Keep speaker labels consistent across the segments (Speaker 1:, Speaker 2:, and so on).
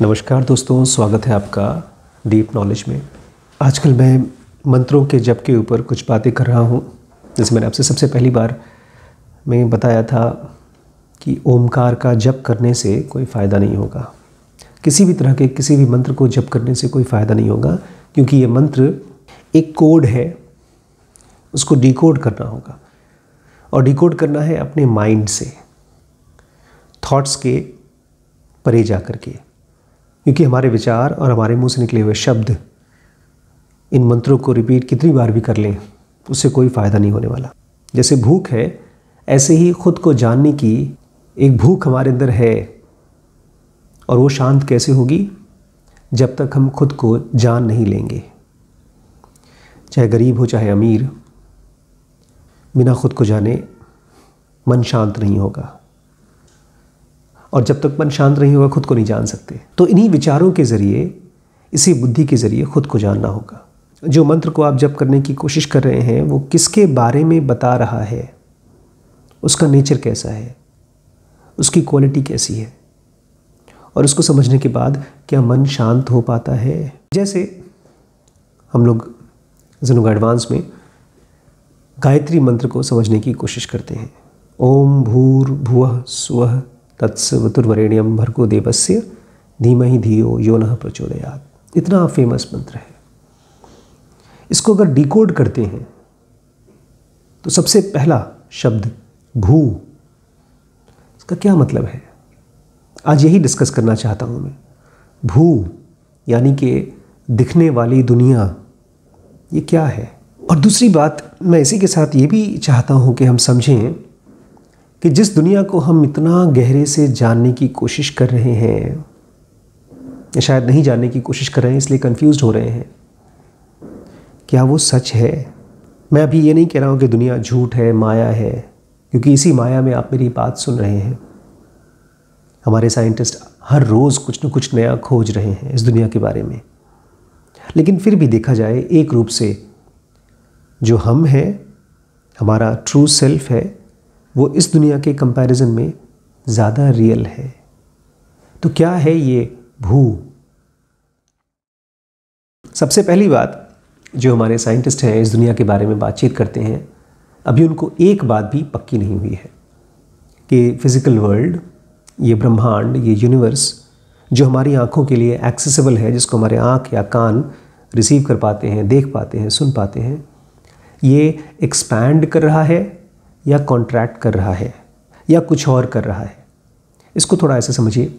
Speaker 1: नमस्कार दोस्तों स्वागत है आपका डीप नॉलेज में आजकल मैं मंत्रों के जप के ऊपर कुछ बातें कर रहा हूँ जैसे मैंने आपसे सबसे पहली बार मैं बताया था कि ओमकार का जप करने से कोई फ़ायदा नहीं होगा किसी भी तरह के किसी भी मंत्र को जप करने से कोई फ़ायदा नहीं होगा क्योंकि ये मंत्र एक कोड है उसको डिकोड करना होगा और डिकोड करना है अपने माइंड से थॉट्स के परे जा करके क्योंकि हमारे विचार और हमारे मुंह से निकले हुए शब्द इन मंत्रों को रिपीट कितनी बार भी कर लें उससे कोई फ़ायदा नहीं होने वाला जैसे भूख है ऐसे ही खुद को जानने की एक भूख हमारे अंदर है और वो शांत कैसे होगी जब तक हम खुद को जान नहीं लेंगे चाहे गरीब हो चाहे अमीर बिना खुद को जाने मन शांत नहीं होगा और जब तक मन शांत नहीं होगा खुद को नहीं जान सकते तो इन्हीं विचारों के ज़रिए इसी बुद्धि के ज़रिए खुद को जानना होगा जो मंत्र को आप जप करने की कोशिश कर रहे हैं वो किसके बारे में बता रहा है उसका नेचर कैसा है उसकी क्वालिटी कैसी है और उसको समझने के बाद क्या मन शांत हो पाता है जैसे हम लोग जनुगा एडवांस में गायत्री मंत्र को समझने की कोशिश करते हैं ओम भूर भुव स्व तत्सवतुर्वरेण्यम भर्गो देवस्य ही धियो यो न प्रचोदयात इतना फेमस मंत्र है इसको अगर डिकोड करते हैं तो सबसे पहला शब्द भू इसका क्या मतलब है आज यही डिस्कस करना चाहता हूँ मैं भू यानी कि दिखने वाली दुनिया ये क्या है और दूसरी बात मैं इसी के साथ ये भी चाहता हूँ कि हम समझें कि जिस दुनिया को हम इतना गहरे से जानने की कोशिश कर रहे हैं शायद नहीं जानने की कोशिश कर रहे हैं इसलिए कंफ्यूज हो रहे हैं क्या वो सच है मैं अभी ये नहीं कह रहा हूँ कि दुनिया झूठ है माया है क्योंकि इसी माया में आप मेरी बात सुन रहे हैं हमारे साइंटिस्ट हर रोज़ कुछ न कुछ नया खोज रहे हैं इस दुनिया के बारे में लेकिन फिर भी देखा जाए एक रूप से जो हम हैं हमारा ट्रू सेल्फ है वो इस दुनिया के कंपैरिजन में ज़्यादा रियल है तो क्या है ये भू सबसे पहली बात जो हमारे साइंटिस्ट हैं इस दुनिया के बारे में बातचीत करते हैं अभी उनको एक बात भी पक्की नहीं हुई है कि फिज़िकल वर्ल्ड ये ब्रह्मांड ये यूनिवर्स जो हमारी आँखों के लिए एक्सेसिबल है जिसको हमारे आँख या कान रिसीव कर पाते हैं देख पाते हैं सुन पाते हैं ये एक्सपैंड कर रहा है या कॉन्ट्रैक्ट कर रहा है या कुछ और कर रहा है इसको थोड़ा ऐसे समझिए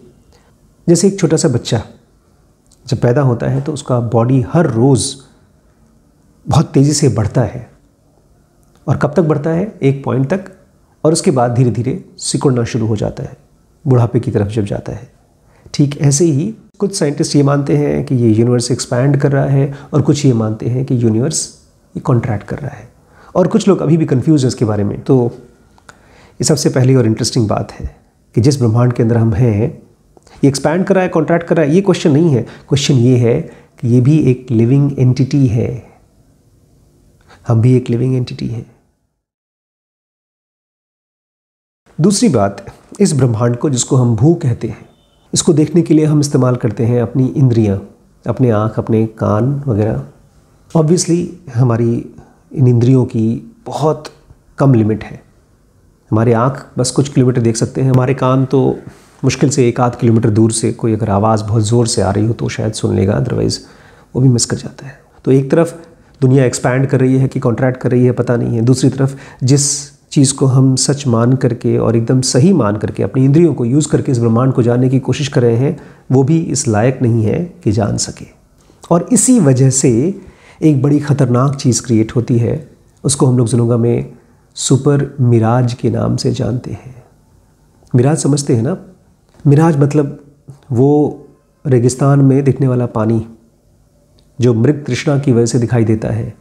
Speaker 1: जैसे एक छोटा सा बच्चा जब पैदा होता है तो उसका बॉडी हर रोज़ बहुत तेज़ी से बढ़ता है और कब तक बढ़ता है एक पॉइंट तक और उसके बाद धीरे धीरे सिकुड़ना शुरू हो जाता है बुढ़ापे की तरफ जब जाता है ठीक ऐसे ही कुछ साइंटिस्ट ये मानते हैं कि ये यूनिवर्स एक्सपैंड कर रहा है और कुछ ये मानते हैं कि यूनिवर्स ये कॉन्ट्रैक्ट कर रहा है और कुछ लोग अभी भी कन्फ्यूज हैं इसके बारे में तो ये सबसे पहली और इंटरेस्टिंग बात है कि जिस ब्रह्मांड के अंदर हम हैं ये एक्सपैंड करा है कॉन्ट्रैक्ट करा है ये क्वेश्चन नहीं है क्वेश्चन ये है कि ये भी एक लिविंग एंटिटी है हम भी एक लिविंग एंटिटी हैं दूसरी बात इस ब्रह्मांड को जिसको हम भू कहते हैं इसको देखने के लिए हम इस्तेमाल करते हैं अपनी इंद्रियां, अपने आँख अपने कान वगैरह ऑब्वियसली हमारी इन इंद्रियों की बहुत कम लिमिट है हमारे आँख बस कुछ किलोमीटर देख सकते हैं हमारे कान तो मुश्किल से एक आध किलोमीटर दूर से कोई अगर आवाज़ बहुत ज़ोर से आ रही हो तो शायद सुन लेगा अदरवाइज़ वो भी मिस कर जाता है तो एक तरफ दुनिया एक्सपैंड कर रही है कि कॉन्ट्रैक्ट कर रही है पता नहीं है दूसरी तरफ जिस चीज़ को हम सच मान करके और एकदम सही मान करके अपनी इंद्रियों को यूज़ करके इस ब्रह्मांड को जानने की कोशिश कर रहे हैं वो भी इस लायक नहीं है कि जान सके और इसी वजह से एक बड़ी ख़तरनाक चीज़ क्रिएट होती है उसको हम लोग जुलूंगा में सुपर मिराज के नाम से जानते हैं मिराज समझते हैं ना मिराज मतलब वो रेगिस्तान में दिखने वाला पानी जो मृग तृष्णा की वजह से दिखाई देता है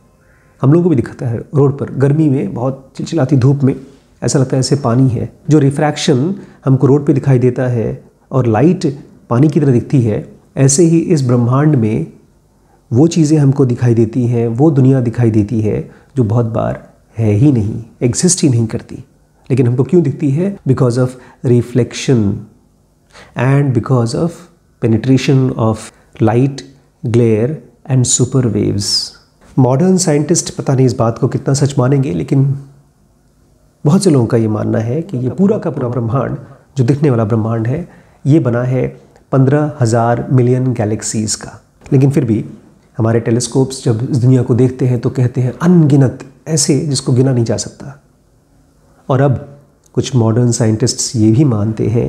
Speaker 1: हम लोगों को भी दिखता है रोड पर गर्मी में बहुत चिलचिलाती धूप में ऐसा लगता है ऐसे पानी है जो रिफ्रैक्शन हमको रोड पे दिखाई देता है और लाइट पानी की तरह दिखती है ऐसे ही इस ब्रह्मांड में वो चीज़ें हमको दिखाई देती हैं वो दुनिया दिखाई देती है जो बहुत बार है ही नहीं एग्जिस्ट ही नहीं करती लेकिन हमको क्यों दिखती है because of reflection and because of penetration of light glare and super waves modern scientist पता नहीं इस बात को कितना सच मानेंगे लेकिन बहुत से लोगों का ये मानना है कि ये पूरा का पूरा ब्रह्मांड जो दिखने वाला ब्रह्मांड है ये बना है पंद्रह हज़ार मिलियन गैलेक्सीज़ का लेकिन फिर भी हमारे टेलीस्कोप्स जब इस दुनिया को देखते हैं तो कहते हैं अनगिनत ऐसे जिसको गिना नहीं जा सकता और अब कुछ मॉडर्न साइंटिस्ट्स ये भी मानते हैं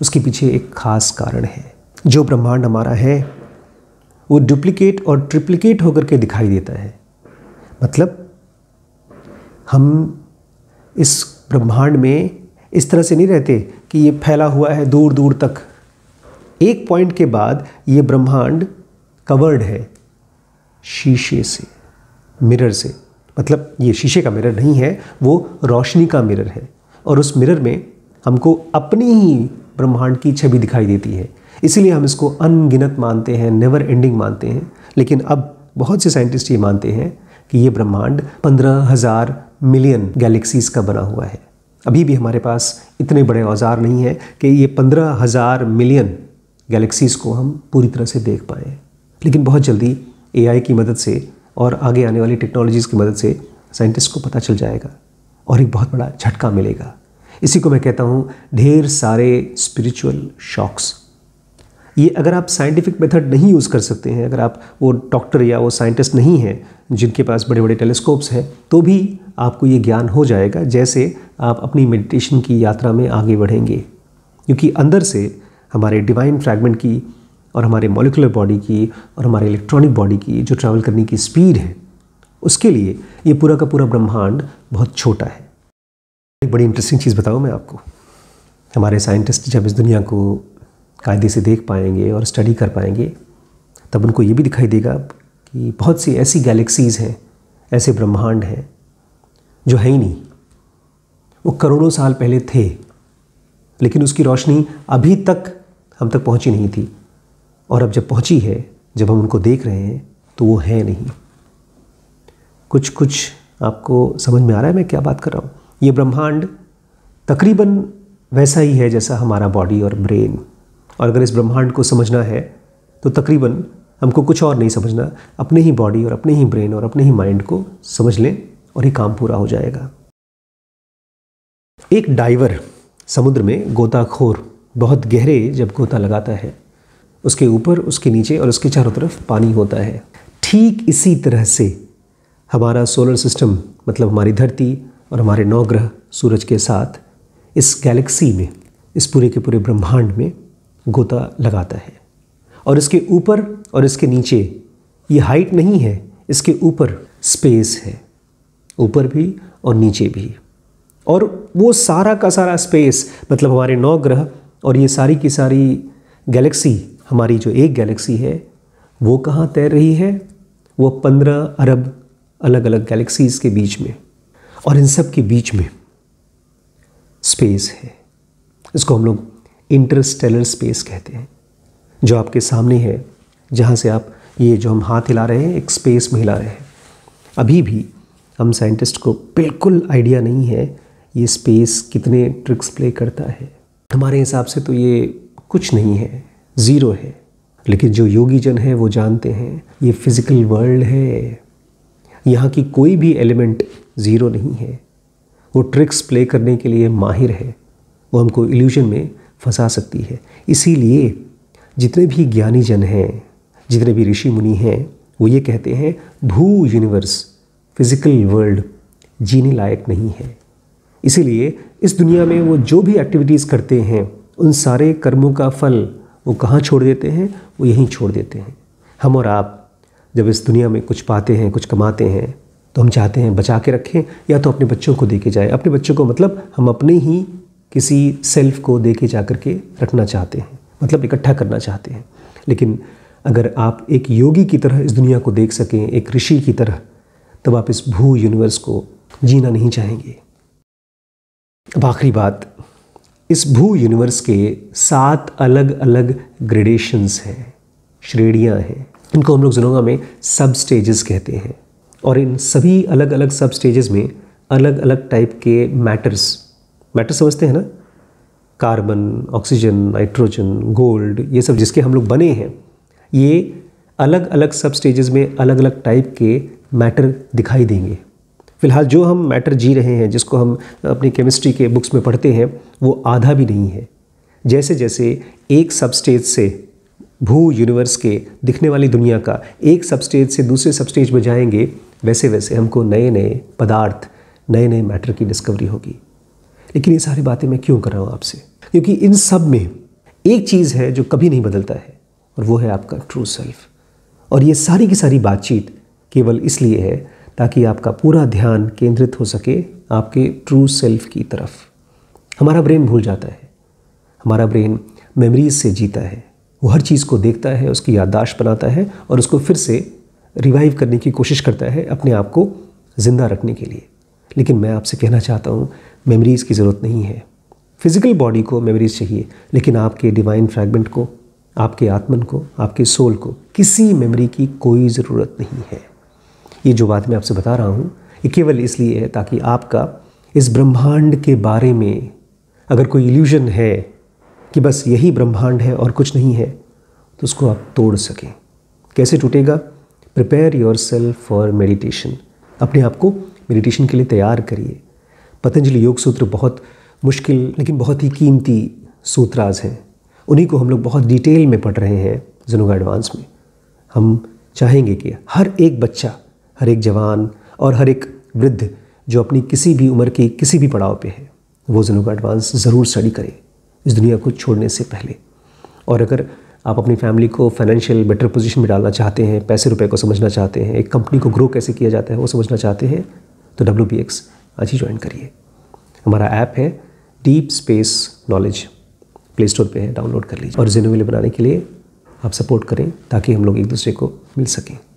Speaker 1: उसके पीछे एक खास कारण है जो ब्रह्मांड हमारा है वो डुप्लीकेट और ट्रिप्लीकेट होकर के दिखाई देता है मतलब हम इस ब्रह्मांड में इस तरह से नहीं रहते कि ये फैला हुआ है दूर दूर तक एक पॉइंट के बाद ये ब्रह्मांड कवर्ड है शीशे से मिरर से मतलब ये शीशे का मिरर नहीं है वो रोशनी का मिरर है और उस मिरर में हमको अपनी ही ब्रह्मांड की छवि दिखाई देती है इसीलिए हम इसको अनगिनत मानते हैं नेवर एंडिंग मानते हैं लेकिन अब बहुत से साइंटिस्ट ये मानते हैं कि ये ब्रह्मांड पंद्रह हज़ार मिलियन गैलेक्सीज़ का बना हुआ है अभी भी हमारे पास इतने बड़े औजार नहीं हैं कि ये पंद्रह हज़ार मिलियन गैलेक्सीज़ को हम पूरी तरह से देख पाएँ लेकिन बहुत जल्दी ए की मदद से और आगे आने वाली टेक्नोलॉजीज़ की मदद से साइंटिस्ट को पता चल जाएगा और एक बहुत बड़ा झटका मिलेगा इसी को मैं कहता हूँ ढेर सारे स्पिरिचुअल शॉक्स ये अगर आप साइंटिफिक मेथड नहीं यूज़ कर सकते हैं अगर आप वो डॉक्टर या वो साइंटिस्ट नहीं हैं जिनके पास बड़े बड़े टेलीस्कोप्स हैं तो भी आपको ये ज्ञान हो जाएगा जैसे आप अपनी मेडिटेशन की यात्रा में आगे बढ़ेंगे क्योंकि अंदर से हमारे डिवाइन फ्रैगमेंट की और हमारे मोलिकुलर बॉडी की और हमारे इलेक्ट्रॉनिक बॉडी की जो ट्रैवल करने की स्पीड है उसके लिए ये पूरा का पूरा ब्रह्मांड बहुत छोटा है एक बड़ी इंटरेस्टिंग चीज़ बताऊँ मैं आपको हमारे साइंटिस्ट जब इस दुनिया को कायदे से देख पाएंगे और स्टडी कर पाएंगे तब उनको ये भी दिखाई देगा कि बहुत सी ऐसी गैलेक्सीज़ हैं ऐसे ब्रह्मांड हैं जो है ही नहीं वो करोड़ों साल पहले थे लेकिन उसकी रोशनी अभी तक हम तक पहुंची नहीं थी और अब जब पहुंची है जब हम उनको देख रहे हैं तो वो है नहीं कुछ कुछ आपको समझ में आ रहा है मैं क्या बात कर रहा हूँ ये ब्रह्मांड तकरीबन वैसा ही है जैसा हमारा बॉडी और ब्रेन और अगर इस ब्रह्मांड को समझना है तो तकरीबन हमको कुछ और नहीं समझना अपने ही बॉडी और अपने ही ब्रेन और अपने ही माइंड को समझ लें और ये काम पूरा हो जाएगा एक डाइवर समुद्र में गोताखोर बहुत गहरे जब गोता लगाता है उसके ऊपर उसके नीचे और उसके चारों तरफ पानी होता है ठीक इसी तरह से हमारा सोलर सिस्टम मतलब हमारी धरती और हमारे नौ ग्रह सूरज के साथ इस गैलेक्सी में इस पूरे के पूरे ब्रह्मांड में गोता लगाता है और इसके ऊपर और इसके नीचे ये हाइट नहीं है इसके ऊपर स्पेस है ऊपर भी और नीचे भी और वो सारा का सारा स्पेस मतलब हमारे नौ ग्रह और ये सारी की सारी गैलेक्सी हमारी जो एक गैलेक्सी है वो कहाँ तैर रही है वो पंद्रह अरब अलग अलग गैलेक्सीज़ के बीच में और इन सब के बीच में स्पेस है इसको हम लोग इंटरस्टेलर स्पेस कहते हैं जो आपके सामने है जहाँ से आप ये जो हम हाथ हिला रहे हैं एक स्पेस में हिला रहे हैं अभी भी हम साइंटिस्ट को बिल्कुल आइडिया नहीं है ये स्पेस कितने ट्रिक्स प्ले करता है हमारे हिसाब से तो ये कुछ नहीं है ज़ीरो है लेकिन जो योगी जन हैं वो जानते हैं ये फिज़िकल वर्ल्ड है यहाँ की कोई भी एलिमेंट ज़ीरो नहीं है वो ट्रिक्स प्ले करने के लिए माहिर है वो हमको इल्यूजन में फंसा सकती है इसीलिए जितने भी ज्ञानी जन हैं जितने भी ऋषि मुनि हैं वो ये कहते हैं भू यूनिवर्स फिज़िकल वर्ल्ड जीने लायक नहीं है इसीलिए इस दुनिया में वो जो भी एक्टिविटीज़ करते हैं उन सारे कर्मों का फल वो कहाँ छोड़ देते हैं वो यहीं छोड़ देते हैं हम और आप जब इस दुनिया में कुछ पाते हैं कुछ कमाते हैं तो हम चाहते हैं बचा के रखें या तो अपने बच्चों को दे के जाए अपने बच्चों को मतलब हम अपने ही किसी सेल्फ को दे के जा कर के रखना चाहते हैं मतलब इकट्ठा करना चाहते हैं लेकिन अगर आप एक योगी की तरह इस दुनिया को देख सकें एक ऋषि की तरह तब आप इस भू यूनिवर्स को जीना नहीं चाहेंगे अब आखिरी बात इस भू यूनिवर्स के सात अलग अलग ग्रेडेशंस हैं श्रेणियाँ हैं इनको हम लोग जुनोगा में सब स्टेजेस कहते हैं और इन सभी अलग अलग सब स्टेजेस में अलग अलग टाइप के मैटर्स मैटर समझते हैं ना कार्बन ऑक्सीजन नाइट्रोजन गोल्ड ये सब जिसके हम लोग बने हैं ये अलग अलग सब स्टेजेस में अलग अलग टाइप के मैटर दिखाई देंगे फिलहाल जो हम मैटर जी रहे हैं जिसको हम अपनी केमिस्ट्री के बुक्स में पढ़ते हैं वो आधा भी नहीं है जैसे जैसे एक सबस्टेज से भू यूनिवर्स के दिखने वाली दुनिया का एक सबस्टेज से दूसरे सबस्टेज में जाएंगे वैसे वैसे हमको नए नए पदार्थ नए नए मैटर की डिस्कवरी होगी लेकिन ये सारी बातें मैं क्यों कर रहा हूँ आपसे क्योंकि इन सब में एक चीज़ है जो कभी नहीं बदलता है और वो है आपका ट्रू सेल्फ और ये सारी की सारी बातचीत केवल इसलिए है ताकि आपका पूरा ध्यान केंद्रित हो सके आपके ट्रू सेल्फ की तरफ हमारा ब्रेन भूल जाता है हमारा ब्रेन मेमोरीज से जीता है वो हर चीज़ को देखता है उसकी याददाश्त बनाता है और उसको फिर से रिवाइव करने की कोशिश करता है अपने आप को ज़िंदा रखने के लिए लेकिन मैं आपसे कहना चाहता हूँ मेमोरीज़ की ज़रूरत नहीं है फिज़िकल बॉडी को मेमोरीज चाहिए लेकिन आपके डिवाइन फ्रैगमेंट को आपके आत्मन को आपके सोल को किसी मेमोरी की कोई ज़रूरत नहीं है ये जो बात मैं आपसे बता रहा हूँ ये केवल इसलिए है ताकि आपका इस ब्रह्मांड के बारे में अगर कोई इल्यूजन है कि बस यही ब्रह्मांड है और कुछ नहीं है तो उसको आप तोड़ सकें कैसे टूटेगा prepare yourself for meditation अपने आप को मेडिटेशन के लिए तैयार करिए पतंजलि योग सूत्र बहुत मुश्किल लेकिन बहुत ही कीमती सूत्राज हैं उन्हीं को हम लोग बहुत डिटेल में पढ़ रहे हैं जनुगा एडवांस में हम चाहेंगे कि हर एक बच्चा हर एक जवान और हर एक वृद्ध जो अपनी किसी भी उम्र के किसी भी पड़ाव पे है वो जनों का एडवांस ज़रूर स्टडी करें इस दुनिया को छोड़ने से पहले और अगर आप अपनी फैमिली को फाइनेंशियल बेटर पोजीशन में डालना चाहते हैं पैसे रुपए को समझना चाहते हैं एक कंपनी को ग्रो कैसे किया जाता है वो समझना चाहते हैं तो डब्ल्यू बी एक्स आज ही ज्वाइन करिए हमारा ऐप है deep space knowledge play store पर है डाउनलोड कर लीजिए और जेनुअली बनाने के लिए आप सपोर्ट करें ताकि हम लोग एक दूसरे को मिल सकें